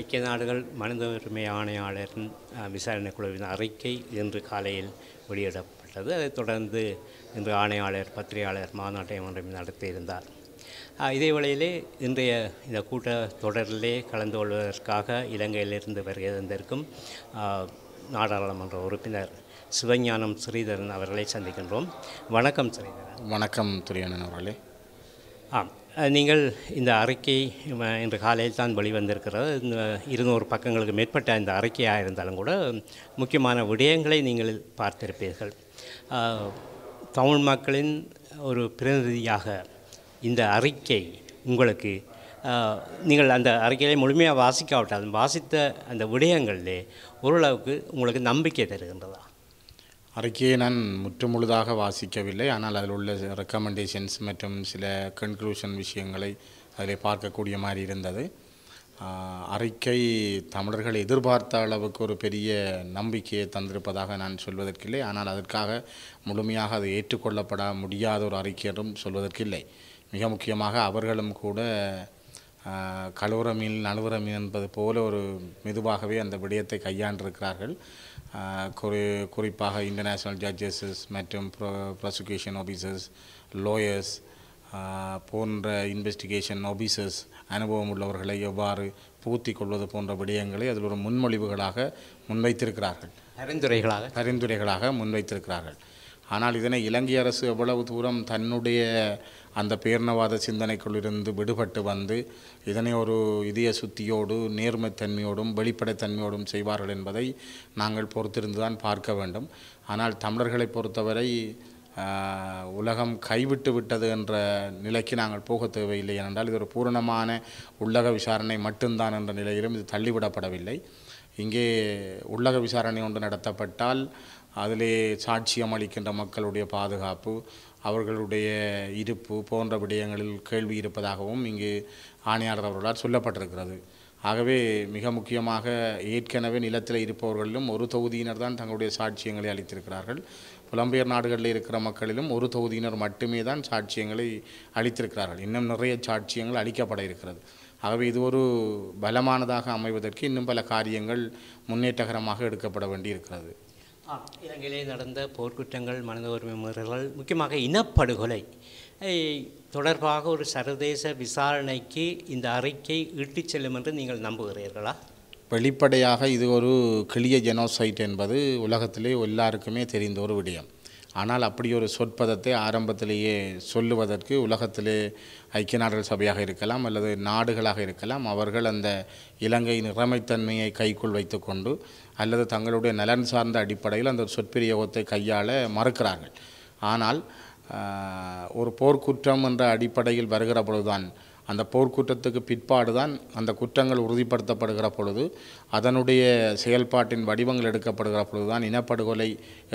ஐக்கிய நாடுகள் மனித உரிமை ஆணையாளரின் விசாரணை குழுவின் அறிக்கை இன்று காலையில் வெளியிடப்பட்டது அதைத் தொடர்ந்து இன்று ஆணையாளர் பத்திரிகையாளர் மாநாட்டை ஒன்றையும் நடத்தியிருந்தார் இதே வேளையிலே இன்றைய இந்த கூட்டத் தொடரிலே கலந்து கொள்வதற்காக இலங்கையிலிருந்து வருகை தந்திருக்கும் நாடாளுமன்ற உறுப்பினர் சிவஞானம் ஸ்ரீதரன் அவர்களை சந்திக்கின்றோம் வணக்கம் ஸ்ரீதரன் வணக்கம் துரியனன் அவர்களே ஆம் நீங்கள் இந்த அறிக்கை இன்று காலையில் தான் வெளிவந்திருக்கிறது இந்த இருநூறு பக்கங்களுக்கு மேற்பட்ட இந்த அறிக்கையாக இருந்தாலும் கூட முக்கியமான விடயங்களை நீங்கள் பார்த்திருப்பீர்கள் தமிழ் மக்களின் ஒரு பிரதிநிதியாக இந்த அறிக்கை உங்களுக்கு நீங்கள் அந்த அறிக்கையை முழுமையாக வாசிக்காவிட்டால் வாசித்த அந்த விடயங்களிலே ஓரளவுக்கு உங்களுக்கு நம்பிக்கை தருகின்றதா அறிக்கையை நான் முற்றுமுழுதாக வாசிக்கவில்லை ஆனால் அதில் உள்ள ரெக்கமெண்டேஷன்ஸ் மற்றும் சில கன்க்ளூஷன் விஷயங்களை அதில் பார்க்கக்கூடிய மாதிரி இருந்தது அறிக்கை தமிழர்கள் எதிர்பார்த்த அளவுக்கு ஒரு பெரிய நம்பிக்கையை தந்திருப்பதாக நான் சொல்வதற்கில்லை ஆனால் அதற்காக முழுமையாக அது ஏற்றுக்கொள்ளப்பட முடியாத ஒரு அறிக்கை என்றும் சொல்வதற்கில்லை மிக முக்கியமாக அவர்களும் கூட கலோர மீன் நலுவர மீன் என்பது போல ஒரு மெதுவாகவே அந்த விடயத்தை கையாண்டிருக்கிறார்கள் குறி குறிப்பாக இன்டர்நேஷ்னல் ஜட்ஜஸஸ் மற்றும் ப்ரோ ப்ராசிக்யூஷன் ஆஃபீஸர்ஸ் லோயர்ஸ் போன்ற இன்வெஸ்டிகேஷன் ஆஃபீஸர்ஸ் அனுபவம் உள்ளவர்களை எவ்வாறு புகுத்தி கொள்வது போன்ற விடயங்களை அதில் ஒரு முன்மொழிவுகளாக முன்வைத்திருக்கிறார்கள் பரிந்துரைகளாக பரிந்துரைகளாக முன்வைத்திருக்கிறார்கள் ஆனால் இதனை இலங்கை அரசு எவ்வளவு தூரம் தன்னுடைய அந்த பேர்ணவாத சிந்தனைக்குள்ளிருந்து விடுபட்டு வந்து இதனை ஒரு இதய சுத்தியோடு நேர்மைத்தன்மையோடும் வெளிப்படைத்தன்மையோடும் செய்வார்கள் என்பதை நாங்கள் பொறுத்திருந்து தான் பார்க்க வேண்டும் ஆனால் தமிழர்களை பொறுத்தவரை உலகம் கைவிட்டு விட்டது என்ற நிலைக்கு நாங்கள் போக தேவையில்லை ஏனென்றால் இது ஒரு பூரணமான உள்ளக விசாரணை மட்டும்தான் என்ற நிலையிலும் இது தள்ளிவிடப்படவில்லை இங்கே உள்ளக விசாரணை ஒன்று நடத்தப்பட்டால் அதிலே சாட்சியம் அளிக்கின்ற மக்களுடைய பாதுகாப்பு அவர்களுடைய இருப்பு போன்ற விடயங்களில் கேள்வி இருப்பதாகவும் இங்கு ஆணையாளர் அவர்களால் சொல்லப்பட்டிருக்கிறது ஆகவே மிக முக்கியமாக ஏற்கனவே நிலத்தில் இருப்பவர்களிலும் ஒரு தொகுதியினர் தான் தங்களுடைய சாட்சியங்களை அளித்திருக்கிறார்கள் புலம்பெயர் நாடுகளில் இருக்கிற மக்களிலும் ஒரு தொகுதியினர் மட்டுமே தான் சாட்சியங்களை அளித்திருக்கிறார்கள் இன்னும் நிறைய சாட்சியங்கள் அளிக்கப்பட இருக்கிறது ஆகவே இது ஒரு பலமானதாக அமைவதற்கு இன்னும் பல காரியங்கள் முன்னேற்றகரமாக எடுக்கப்பட வேண்டியிருக்கிறது இலங்கையிலே நடந்த போர்க்குற்றங்கள் மனித உரிமை மீறல்கள் முக்கியமாக இனப்படுகொலை தொடர்பாக ஒரு சர்வதேச விசாரணைக்கு இந்த அறிக்கை இட்டுச் செல்லும் என்று நீங்கள் நம்புகிறீர்களா வெளிப்படையாக இது ஒரு கிளிய ஜெனோசைட் என்பது உலகத்திலே எல்லாருக்குமே தெரிந்த ஒரு விடயம் ஆனால் அப்படி ஒரு சொற்பதத்தை ஆரம்பத்திலேயே சொல்லுவதற்கு உலகத்திலே ஐக்கிய நாடுகள் சபையாக இருக்கலாம் அல்லது நாடுகளாக இருக்கலாம் அவர்கள் அந்த இலங்கையின் நிறமைத்தன்மையை கைக்குள் வைத்துக்கொண்டு அல்லது தங்களுடைய நலன் சார்ந்த அடிப்படையில் அந்த சொற்பிரயோகத்தை கையாள மறுக்கிறார்கள் ஆனால் ஒரு போர்க்குற்றம் என்ற அடிப்படையில் வருகிற பொழுதுதான் அந்த போர்க்குற்றத்துக்கு பிற்பாடு தான் அந்த குற்றங்கள் உறுதிப்படுத்தப்படுகிற பொழுது அதனுடைய செயல்பாட்டின் வடிவங்கள் எடுக்கப்படுகிற பொழுது தான் இனப்படுகொலை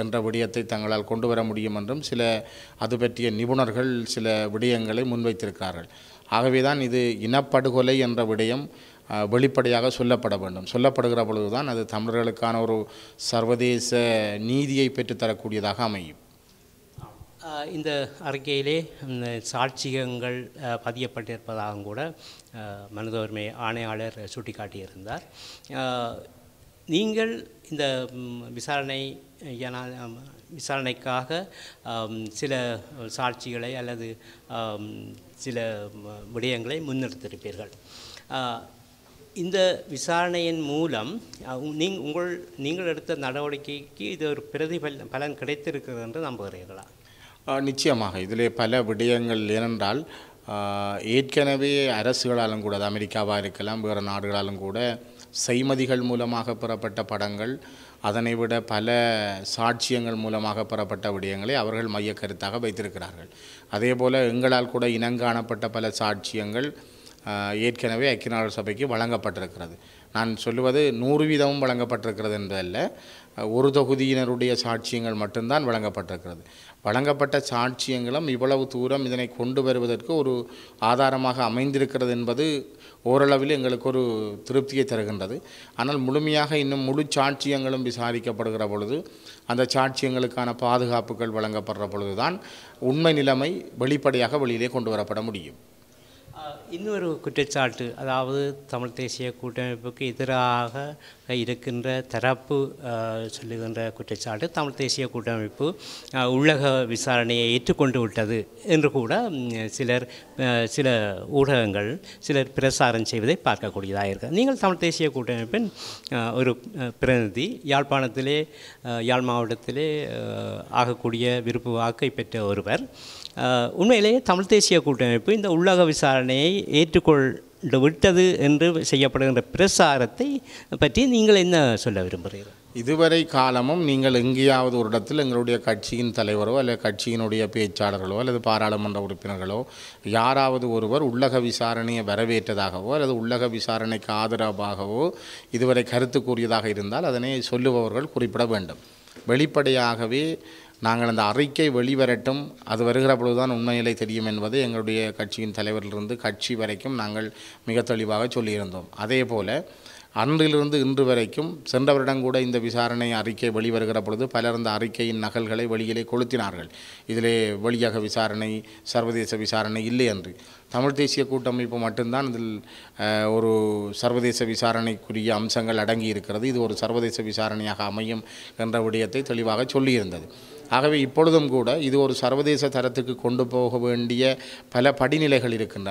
என்ற விடயத்தை தங்களால் கொண்டு வர முடியும் என்றும் சில அது பற்றிய நிபுணர்கள் சில விடயங்களை முன்வைத்திருக்கிறார்கள் ஆகவே தான் இது இனப்படுகொலை என்ற விடயம் வெளிப்படையாக சொல்லப்பட வேண்டும் சொல்லப்படுகிற பொழுதுதான் அது தமிழர்களுக்கான ஒரு சர்வதேச நீதியை பெற்றுத்தரக்கூடியதாக அமையும் இந்த அறிக்கையிலே சாட்சியங்கள் பதியப்பட்டிருப்பதாகவும் கூட மனித உரிமை ஆணையாளர் சுட்டிக்காட்டியிருந்தார் நீங்கள் இந்த விசாரணை விசாரணைக்காக சில சாட்சிகளை அல்லது சில விடயங்களை முன்னெடுத்திருப்பீர்கள் இந்த விசாரணையின் மூலம் நீங்கள் உங்கள் நீங்கள் எடுத்த நடவடிக்கைக்கு இது ஒரு பிரதிபல் பலன் கிடைத்திருக்கிறது என்று நம்புகிறீர்களா நிச்சயமாக இதிலே பல விடயங்கள் ஏனென்றால் ஏற்கனவே அரசுகளாலும் கூட அது அமெரிக்காவாக இருக்கலாம் வேறு நாடுகளாலும் கூட செய்மதிகள் மூலமாக பெறப்பட்ட படங்கள் அதனை விட பல சாட்சியங்கள் மூலமாக பெறப்பட்ட விடயங்களை அவர்கள் மைய கருத்தாக வைத்திருக்கிறார்கள் அதே போல் எங்களால் கூட இனங்காணப்பட்ட பல சாட்சியங்கள் ஏற்கனவே ஐக்கிய நாடு சபைக்கு வழங்கப்பட்டிருக்கிறது நான் சொல்லுவது நூறு வீதமும் வழங்கப்பட்டிருக்கிறது என்பதல்ல ஒரு தொகுதியினருடைய சாட்சியங்கள் மட்டும்தான் வழங்கப்பட்டிருக்கிறது வழங்கப்பட்ட சாட்சியங்களும் இவ்வளவு தூரம் இதனை கொண்டு வருவதற்கு ஒரு ஆதாரமாக அமைந்திருக்கிறது என்பது ஓரளவில் எங்களுக்கு ஒரு திருப்தியை தருகின்றது ஆனால் முழுமையாக இன்னும் முழு சாட்சியங்களும் விசாரிக்கப்படுகிற பொழுது அந்த சாட்சியங்களுக்கான பாதுகாப்புகள் வழங்கப்படுற பொழுதுதான் உண்மை நிலைமை வெளிப்படையாக வெளியிலே கொண்டு வரப்பட முடியும் இன்னொரு குற்றச்சாட்டு அதாவது தமிழ் தேசிய கூட்டமைப்புக்கு எதிராக இருக்கின்ற தரப்பு சொல்லுகின்ற குற்றச்சாட்டு தமிழ் தேசிய கூட்டமைப்பு உள்ளக விசாரணையை ஏற்றுக்கொண்டு விட்டது என்று கூட சிலர் சில ஊடகங்கள் சிலர் பிரசாரம் செய்வதை பார்க்கக்கூடியதாக இருக்குது நீங்கள் தமிழ் தேசிய கூட்டமைப்பின் ஒரு பிரதிநிதி யாழ்ப்பாணத்திலே யாழ் மாவட்டத்திலே ஆகக்கூடிய விருப்பு வாக்கை பெற்ற ஒருவர் உண்மையிலேயே தமிழ் தேசிய கூட்டமைப்பு இந்த உள்ளக விசாரணை விசாரணையை ஏற்றுக்கொண்டு விட்டது என்று செய்யப்படுகின்ற பிரசாரத்தை பற்றி நீங்கள் என்ன சொல்ல விரும்புகிறீர்கள் இதுவரை காலமும் நீங்கள் எங்கேயாவது ஒரு இடத்தில் எங்களுடைய கட்சியின் தலைவரோ அல்லது கட்சியினுடைய பேச்சாளர்களோ அல்லது பாராளுமன்ற உறுப்பினர்களோ யாராவது ஒருவர் உள்ளக விசாரணையை வரவேற்றதாகவோ அல்லது உள்ளக விசாரணைக்கு ஆதரவாகவோ இதுவரை கருத்து கூறியதாக இருந்தால் அதனை சொல்லுபவர்கள் குறிப்பிட வேண்டும் வெளிப்படையாகவே நாங்கள் அந்த அறிக்கை வெளிவரட்டும் அது வருகிற பொழுதுதான் உண்மையிலே தெரியும் என்பது எங்களுடைய கட்சியின் தலைவரிலிருந்து கட்சி வரைக்கும் நாங்கள் மிக தெளிவாக சொல்லியிருந்தோம் அதே போல் அன்றிலிருந்து இன்று வரைக்கும் சென்ற வருடம் கூட இந்த விசாரணை அறிக்கை வெளிவருகிற பொழுது பலர் இந்த அறிக்கையின் நகல்களை வெளியிலே கொளுத்தினார்கள் இதிலே வெளியக விசாரணை சர்வதேச விசாரணை இல்லை என்று தமிழ் தேசிய கூட்டமைப்பு மட்டும்தான் இதில் ஒரு சர்வதேச விசாரணைக்குரிய அம்சங்கள் அடங்கி இருக்கிறது இது ஒரு சர்வதேச விசாரணையாக அமையும் என்ற விடயத்தை தெளிவாக சொல்லியிருந்தது ஆகவே இப்பொழுதும் கூட இது ஒரு சர்வதேச தரத்துக்கு கொண்டு போக வேண்டிய பல படிநிலைகள் இருக்கின்றன